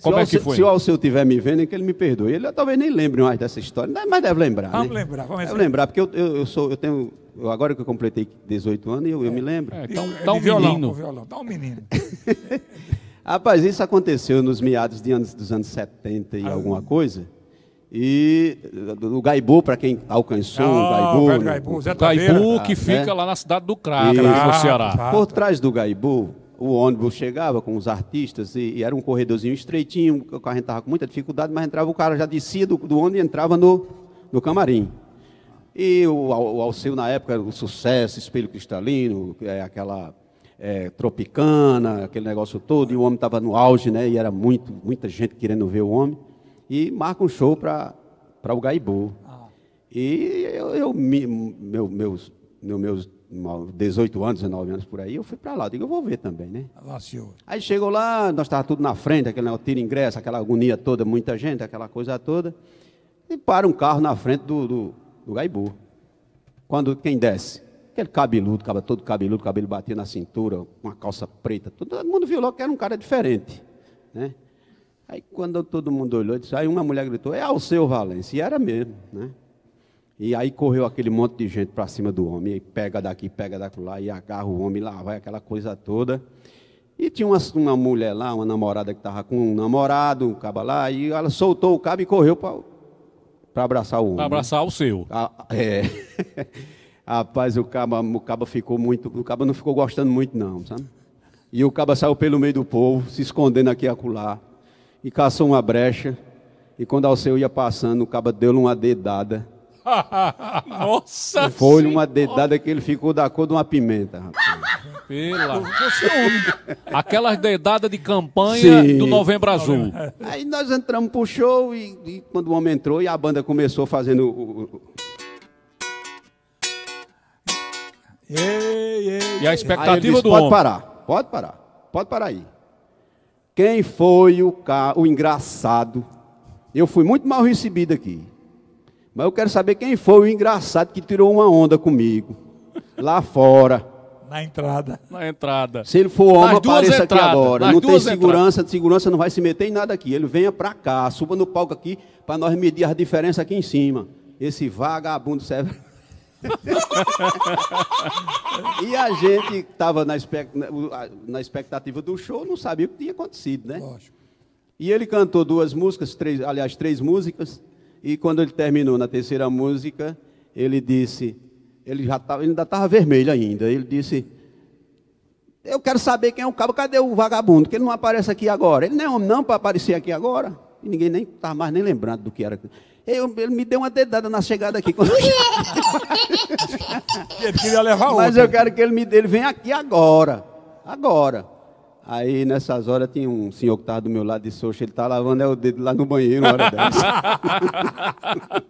Como é se, é que foi? Se o Alceu estiver me vendo, é que ele me perdoe. Ele talvez nem lembre mais dessa história, mas deve lembrar. Vamos né? lembrar, vamos deve lembrar, porque eu, eu, eu, sou, eu tenho. agora que eu completei 18 anos, eu, eu é, me lembro. É, dá um, dá um violão, menino. Violão, dá um menino. Rapaz, isso aconteceu nos meados de anos, dos anos 70 e ah, alguma coisa. E o Gaibu, para quem alcançou oh, o Gaibu. O Gaibu, Zé Gaibu que fica é. lá na cidade do Crato, no Ceará. Ah, tá, Por tá. trás do Gaibu o ônibus chegava com os artistas e, e era um corredorzinho estreitinho, o carro entrava com muita dificuldade, mas entrava o cara já descia do, do ônibus e entrava no, no camarim. E o, o Alceu, na época, o sucesso, espelho cristalino, é, aquela é, tropicana, aquele negócio todo, e o homem estava no auge, né? E era muito, muita gente querendo ver o homem. E marca um show para o Gaibu. Ah. E eu, eu me, meu, meus, meus 18 anos, 19 anos por aí, eu fui para lá, digo, eu vou ver também, né? Lá, senhor. Aí chegou lá, nós estávamos tudo na frente, aquele negócio, tira ingresso, aquela agonia toda, muita gente, aquela coisa toda. E para um carro na frente do, do, do Gaibu. Quando quem desce? Aquele cabeludo, cabelo todo cabeludo, cabelo batia na cintura, uma calça preta, todo mundo viu logo que era um cara diferente, né? Aí quando todo mundo olhou, disse, aí uma mulher gritou, é o seu Valência, e era mesmo, né? E aí correu aquele monte de gente para cima do homem, e pega daqui, pega daquilo lá, e agarra o homem, lá vai aquela coisa toda. E tinha uma, uma mulher lá, uma namorada que estava com um namorado, um caba lá, e ela soltou o cabo e correu para abraçar o homem. Para abraçar o seu. Ah, é. Rapaz, o caba, o caba ficou muito. O caba não ficou gostando muito, não, sabe? E o caba saiu pelo meio do povo, se escondendo aqui e acolá, e caçou uma brecha. E quando Alceu ia passando, o caba deu-lhe uma dedada Nossa Foi uma dedada que ele ficou da cor de uma pimenta, rapaz. Pela. É Aquelas dedadas de campanha Sim. do Novembro Azul. Aí nós entramos pro show e, e quando o homem entrou e a banda começou fazendo o- Ei, ei. E a Aí ele expectativa disse, do pode homem. parar, pode parar, pode parar aí. Quem foi o, ca... o engraçado? Eu fui muito mal recebido aqui. Mas eu quero saber quem foi o engraçado que tirou uma onda comigo. Lá fora. Na entrada. Na entrada. Se ele for homem, apareça aqui agora. Não tem segurança, entradas. segurança não vai se meter em nada aqui. Ele venha para cá, suba no palco aqui, para nós medir as diferenças aqui em cima. Esse vagabundo serve. e a gente estava na, expect... na, expectativa do show, não sabia o que tinha acontecido, né? Lógico. E ele cantou duas músicas, três, aliás, três músicas. E quando ele terminou na terceira música, ele disse, ele já tava, ele ainda estava vermelho ainda, ele disse, eu quero saber quem é o cabo, cadê o vagabundo, que ele não aparece aqui agora. Ele não é homem não para aparecer aqui agora. E ninguém nem estava mais nem lembrando do que era. Eu, ele me deu uma dedada na chegada aqui. ele queria levar outra. Mas eu quero que ele me dê, ele vem aqui agora. Agora. Aí nessas horas tinha um senhor que estava do meu lado de disse, ele estava tá lavando é o dedo lá no banheiro uma hora dessa.